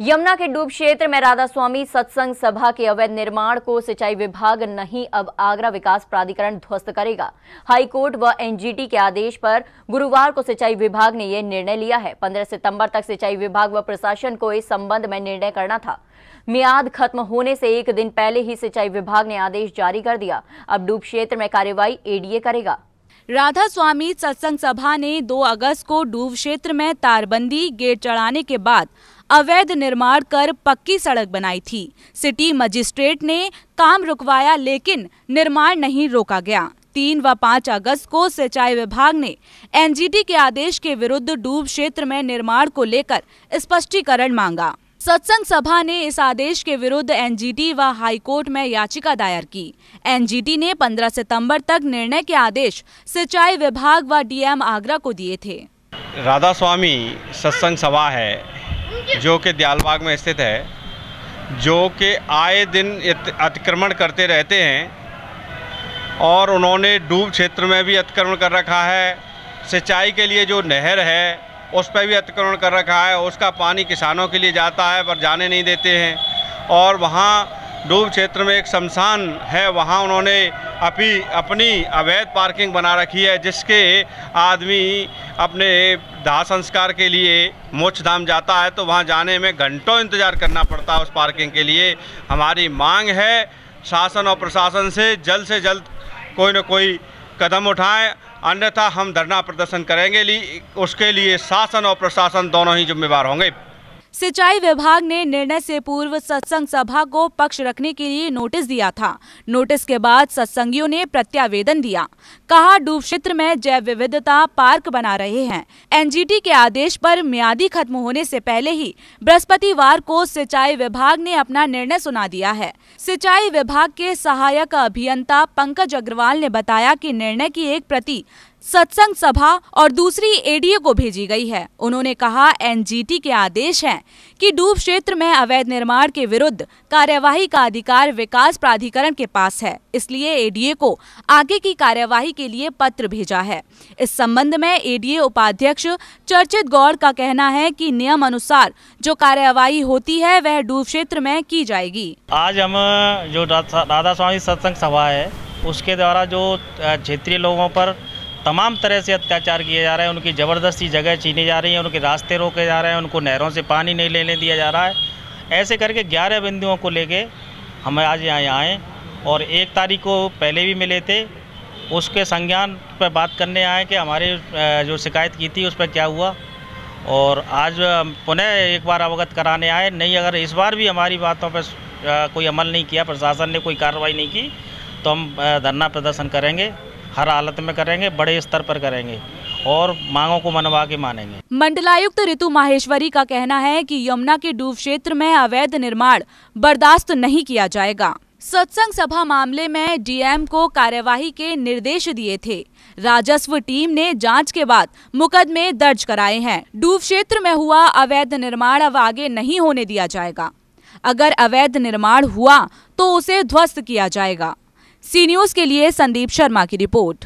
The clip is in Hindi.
यमुना के डूब क्षेत्र में राधा स्वामी सत्संग सभा के अवैध निर्माण को सिंचाई विभाग नहीं अब आगरा विकास प्राधिकरण ध्वस्त करेगा हाईकोर्ट व एनजीटी के आदेश पर गुरुवार को सिंचाई विभाग ने यह निर्णय लिया है 15 सितंबर तक सिंचाई विभाग व प्रशासन को इस संबंध में निर्णय करना था मियाद खत्म होने से एक दिन पहले ही सिंचाई विभाग ने आदेश जारी कर दिया अब डूब क्षेत्र में कार्यवाही एडीए करेगा राधा स्वामी सत्संग सभा ने 2 अगस्त को डूब क्षेत्र में तारबंदी गेट चढ़ाने के बाद अवैध निर्माण कर पक्की सड़क बनाई थी सिटी मजिस्ट्रेट ने काम रुकवाया लेकिन निर्माण नहीं रोका गया तीन व पाँच अगस्त को सिंचाई विभाग ने एनजीटी के आदेश के विरुद्ध डूब क्षेत्र में निर्माण को लेकर स्पष्टीकरण मांगा सत्संग सभा ने इस आदेश के विरुद्ध एनजीटी व हाई कोर्ट में याचिका दायर की एनजीटी ने 15 सितंबर तक निर्णय के आदेश सिंचाई विभाग व डीएम आगरा को दिए थे राधा स्वामी सत्संग सभा है जो कि दयालबाग में स्थित है जो कि आए दिन अतिक्रमण करते रहते हैं और उन्होंने डूब क्षेत्र में भी अतिक्रमण कर रखा है सिंचाई के लिए जो नहर है उस पर भी अतिक्रमण कर रखा है उसका पानी किसानों के लिए जाता है पर जाने नहीं देते हैं और वहाँ डूब क्षेत्र में एक शमशान है वहाँ उन्होंने अपी अपनी अवैध पार्किंग बना रखी है जिसके आदमी अपने दाह संस्कार के लिए धाम जाता है तो वहाँ जाने में घंटों इंतज़ार करना पड़ता है उस पार्किंग के लिए हमारी मांग है शासन और प्रशासन से जल्द से जल्द कोई ना कोई कदम उठाएं अन्यथा हम धरना प्रदर्शन करेंगे उसके लिए शासन और प्रशासन दोनों ही जिम्मेवार होंगे सिंचाई विभाग ने निर्णय से पूर्व सत्संग सभा को पक्ष रखने के लिए नोटिस दिया था नोटिस के बाद सत्संगियों ने प्रत्यावेदन दिया कहा डूब क्षेत्र में जैव विविधता पार्क बना रहे हैं एनजीटी के आदेश पर मियादी खत्म होने से पहले ही बृहस्पतिवार को सिंचाई विभाग ने अपना निर्णय सुना दिया है सिंचाई विभाग के सहायक अभियंता पंकज अग्रवाल ने बताया की निर्णय की एक प्रति सत्संग सभा और दूसरी एडीए को भेजी गई है उन्होंने कहा एनजीटी के आदेश हैं कि डूब क्षेत्र में अवैध निर्माण के विरुद्ध कार्यवाही का अधिकार विकास प्राधिकरण के पास है इसलिए एडीए को आगे की कार्यवाही के लिए पत्र भेजा है इस संबंध में एडीए उपाध्यक्ष चर्चित गौड़ का कहना है कि नियम अनुसार जो कार्यवाही होती है वह डूब क्षेत्र में की जाएगी आज हम जो राधा स्वामी सत्संग सभा है उसके द्वारा जो क्षेत्रीय लोगों पर तमाम तरह से अत्याचार किए जा रहे हैं उनकी ज़बरदस्ती जगह छीनी जा रही है उनके रास्ते रोके जा रहे हैं उनको नहरों से पानी नहीं लेने दिया जा रहा है ऐसे करके ग्यारह बिंदुओं को लेके हम आज यहाँ आए और एक तारीख को पहले भी मिले थे उसके संज्ञान पर बात करने आए कि हमारी जो शिकायत की थी उस पर क्या हुआ और आज पुनः एक बार अवगत कराने आए नहीं अगर इस बार भी हमारी बातों पर कोई अमल नहीं किया प्रशासन ने कोई कार्रवाई नहीं की तो हम धरना प्रदर्शन करेंगे हर हालत में करेंगे बड़े स्तर पर करेंगे और मांगों को मनवा के मानेंगे मंडलायुक्त ऋतु माहेश्वरी का कहना है कि यमुना के डूब क्षेत्र में अवैध निर्माण बर्दाश्त नहीं किया जाएगा सत्संग सभा मामले में डीएम को कार्यवाही के निर्देश दिए थे राजस्व टीम ने जांच के बाद मुकदमे दर्ज कराए हैं डूब क्षेत्र में हुआ अवैध निर्माण अब आगे नहीं होने दिया जाएगा अगर अवैध निर्माण हुआ तो उसे ध्वस्त किया जाएगा सी न्यूज के लिए संदीप शर्मा की रिपोर्ट